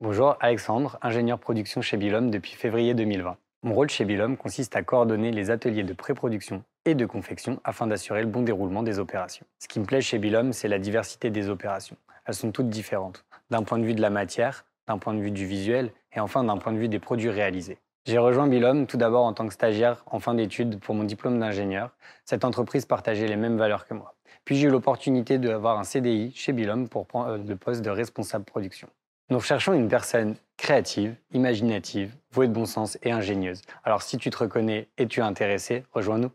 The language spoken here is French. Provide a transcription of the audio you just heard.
Bonjour, Alexandre, ingénieur production chez Bilom depuis février 2020. Mon rôle chez Bilom consiste à coordonner les ateliers de pré-production et de confection afin d'assurer le bon déroulement des opérations. Ce qui me plaît chez Bilom, c'est la diversité des opérations. Elles sont toutes différentes, d'un point de vue de la matière, d'un point de vue du visuel et enfin d'un point de vue des produits réalisés. J'ai rejoint Bilom tout d'abord en tant que stagiaire en fin d'études pour mon diplôme d'ingénieur. Cette entreprise partageait les mêmes valeurs que moi. Puis j'ai eu l'opportunité d'avoir un CDI chez Bilom pour prendre euh, le poste de responsable production. Nous recherchons une personne créative, imaginative, vouée de bon sens et ingénieuse. Alors si tu te reconnais et tu es intéressé, rejoins-nous.